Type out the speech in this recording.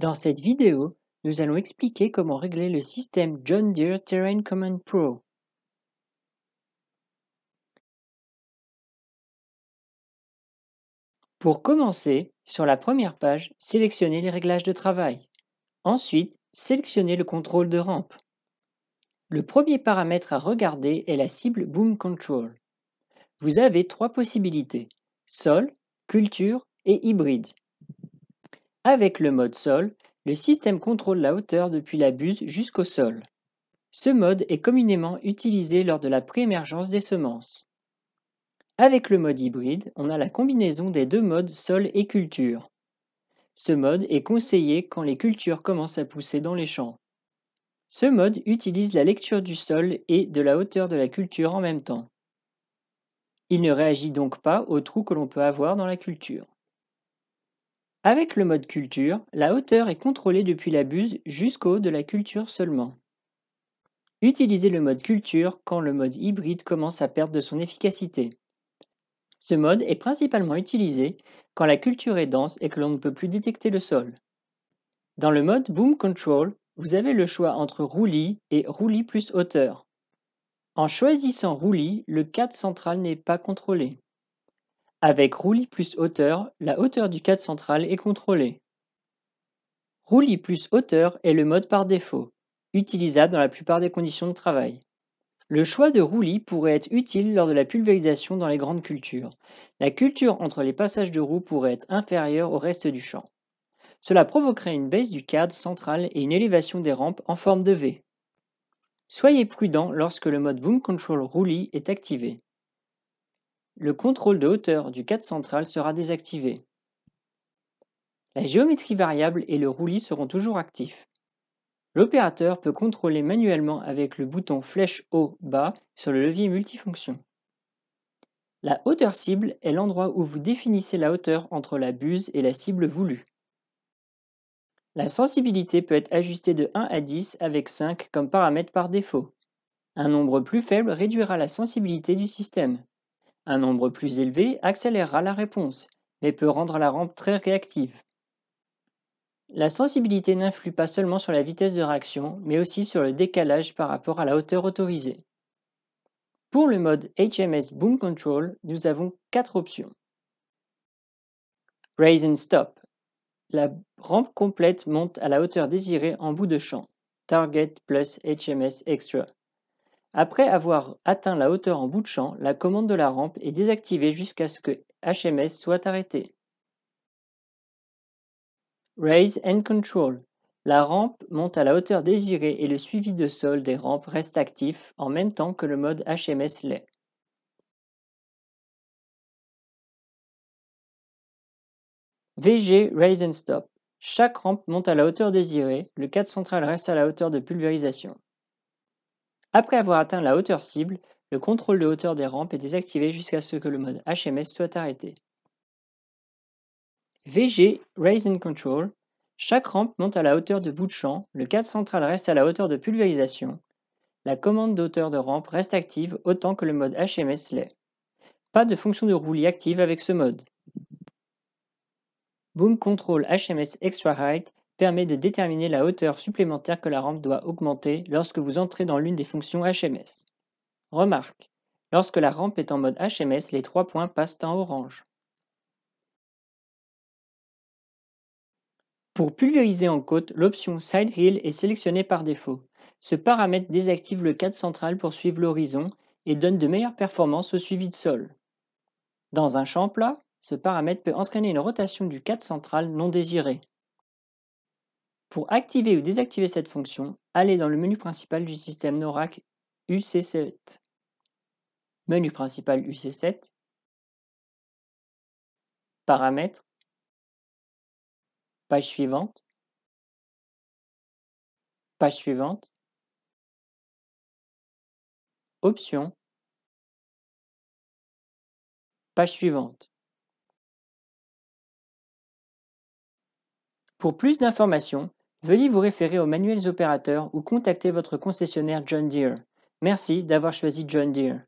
Dans cette vidéo, nous allons expliquer comment régler le système John Deere Terrain Command Pro. Pour commencer, sur la première page, sélectionnez les réglages de travail. Ensuite, sélectionnez le contrôle de rampe. Le premier paramètre à regarder est la cible Boom Control. Vous avez trois possibilités, sol, culture et hybride. Avec le mode sol, le système contrôle la hauteur depuis la buse jusqu'au sol. Ce mode est communément utilisé lors de la préémergence des semences. Avec le mode hybride, on a la combinaison des deux modes sol et culture. Ce mode est conseillé quand les cultures commencent à pousser dans les champs. Ce mode utilise la lecture du sol et de la hauteur de la culture en même temps. Il ne réagit donc pas aux trous que l'on peut avoir dans la culture. Avec le mode culture, la hauteur est contrôlée depuis la buse jusqu'au haut de la culture seulement. Utilisez le mode culture quand le mode hybride commence à perdre de son efficacité. Ce mode est principalement utilisé quand la culture est dense et que l'on ne peut plus détecter le sol. Dans le mode Boom Control, vous avez le choix entre roulis et roulis plus hauteur. En choisissant roulis, le cadre central n'est pas contrôlé. Avec roulis plus hauteur, la hauteur du cadre central est contrôlée. Roulis plus hauteur est le mode par défaut, utilisable dans la plupart des conditions de travail. Le choix de roulis pourrait être utile lors de la pulvérisation dans les grandes cultures. La culture entre les passages de roues pourrait être inférieure au reste du champ. Cela provoquerait une baisse du cadre central et une élévation des rampes en forme de V. Soyez prudent lorsque le mode Boom Control Roulis est activé. Le contrôle de hauteur du cadre central sera désactivé. La géométrie variable et le roulis seront toujours actifs. L'opérateur peut contrôler manuellement avec le bouton flèche haut bas sur le levier multifonction. La hauteur cible est l'endroit où vous définissez la hauteur entre la buse et la cible voulue. La sensibilité peut être ajustée de 1 à 10 avec 5 comme paramètre par défaut. Un nombre plus faible réduira la sensibilité du système. Un nombre plus élevé accélérera la réponse, mais peut rendre la rampe très réactive. La sensibilité n'influe pas seulement sur la vitesse de réaction, mais aussi sur le décalage par rapport à la hauteur autorisée. Pour le mode HMS Boom Control, nous avons quatre options. Raise and Stop. La rampe complète monte à la hauteur désirée en bout de champ. Target plus HMS Extra. Après avoir atteint la hauteur en bout de champ, la commande de la rampe est désactivée jusqu'à ce que HMS soit arrêté. Raise and Control. La rampe monte à la hauteur désirée et le suivi de sol des rampes reste actif en même temps que le mode HMS l'est. VG Raise and Stop. Chaque rampe monte à la hauteur désirée, le cadre central reste à la hauteur de pulvérisation. Après avoir atteint la hauteur cible, le contrôle de hauteur des rampes est désactivé jusqu'à ce que le mode HMS soit arrêté. VG Raise and Control Chaque rampe monte à la hauteur de bout de champ, le cadre central reste à la hauteur de pulvérisation. La commande d'hauteur de rampe reste active autant que le mode HMS l'est. Pas de fonction de roulis active avec ce mode. Boom Control HMS Extra Height permet de déterminer la hauteur supplémentaire que la rampe doit augmenter lorsque vous entrez dans l'une des fonctions HMS. Remarque, lorsque la rampe est en mode HMS, les trois points passent en orange. Pour pulvériser en côte, l'option Side Hill est sélectionnée par défaut. Ce paramètre désactive le cadre central pour suivre l'horizon et donne de meilleures performances au suivi de sol. Dans un champ plat, ce paramètre peut entraîner une rotation du cadre central non désirée. Pour activer ou désactiver cette fonction, allez dans le menu principal du système NORAC UC7. Menu principal UC7, Paramètres, page suivante, page suivante, Options, page suivante. Pour plus d'informations, Veuillez vous référer aux manuels opérateurs ou contacter votre concessionnaire John Deere. Merci d'avoir choisi John Deere.